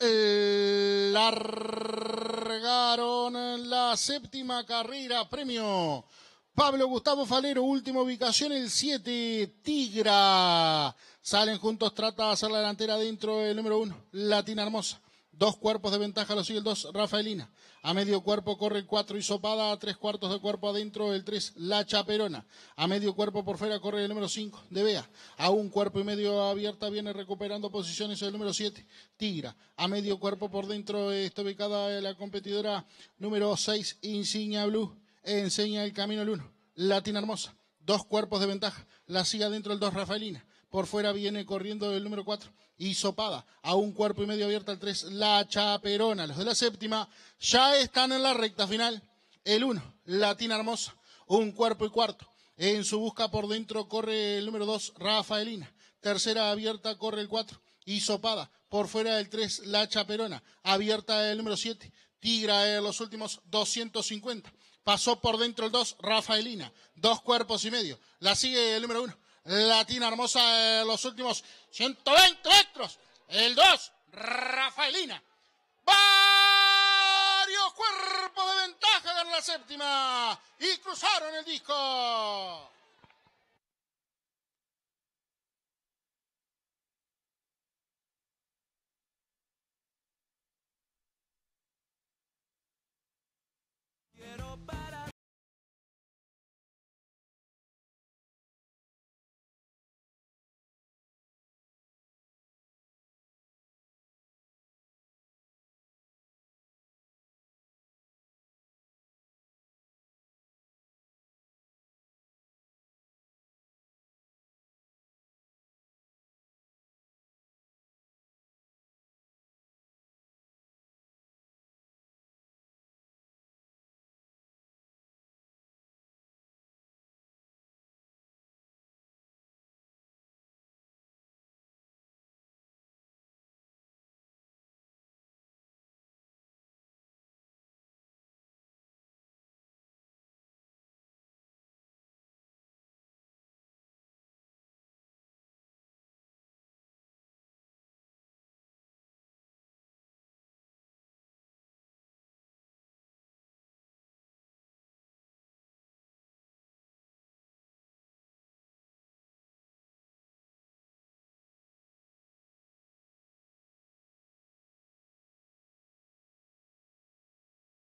Eh, largaron la séptima carrera. Premio Pablo Gustavo Falero, última ubicación, el 7, Tigra. Salen juntos, trata de hacer la delantera dentro del número 1, Latina Hermosa. Dos cuerpos de ventaja lo sigue el 2, Rafaelina. A medio cuerpo corre el 4, Isopada. A tres cuartos de cuerpo adentro, el 3, La Chaperona. A medio cuerpo por fuera corre el número 5, De Bea. A un cuerpo y medio abierta viene recuperando posiciones el número 7, Tigra. A medio cuerpo por dentro está ubicada la competidora número 6, Insignia Blue. Enseña el camino el 1, Latina Hermosa. Dos cuerpos de ventaja. La sigue adentro el 2, Rafaelina por fuera viene corriendo el número 4, Isopada, a un cuerpo y medio abierta el 3, La Chaperona. Los de la séptima ya están en la recta final. El 1, Latina Hermosa, un cuerpo y cuarto. En su busca por dentro corre el número 2, Rafaelina. Tercera abierta corre el 4, Isopada. Por fuera del 3, La Chaperona. Abierta el número 7, Tigra en los últimos 250. Pasó por dentro el 2, Rafaelina. Dos cuerpos y medio. La sigue el número 1, Latina Hermosa los últimos 120 metros. El 2, Rafaelina. Varios cuerpos de ventaja de la séptima. Y cruzaron el disco.